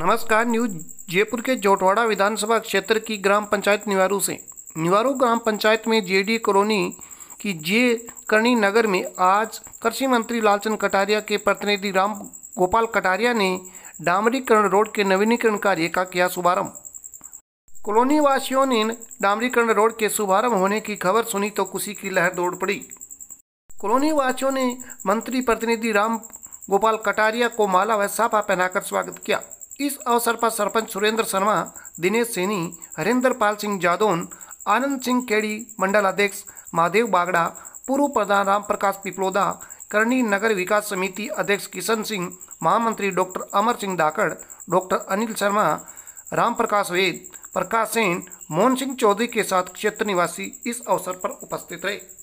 नमस्कार न्यूज जयपुर के जोटवाड़ा विधानसभा क्षेत्र की ग्राम पंचायत निवारू से निवारू ग्राम पंचायत में जेडी कॉलोनी की जे करणी नगर में आज कृषि मंत्री लालचंद कटारिया के प्रतिनिधि राम गोपाल कटारिया ने डामरीकरण रोड के नवीनीकरण कार्य का किया शुभारंभ कॉलोनी वासियों ने डामरीकरण रोड के शुभारंभ होने की खबर सुनी तो खुशी की लहर दौड़ पड़ी कॉलोनी वासियों ने मंत्री प्रतिनिधि राम गोपाल कटारिया को माला व साफा पहनाकर स्वागत किया इस अवसर पर सरपंच सुरेंद्र शर्मा दिनेश सैनी हरेंद्र पाल सिंह जादौन आनंद सिंह केड़ी मंडल अध्यक्ष महादेव बागड़ा पूर्व प्रधान राम प्रकाश पिपलोदा करणी नगर विकास समिति अध्यक्ष किशन सिंह महामंत्री डॉक्टर अमर सिंह धाकड़ डॉक्टर अनिल शर्मा राम प्रकाश वेद प्रकाश सेन मोहन सिंह चौधरी के साथ क्षेत्र निवासी इस अवसर पर उपस्थित रहे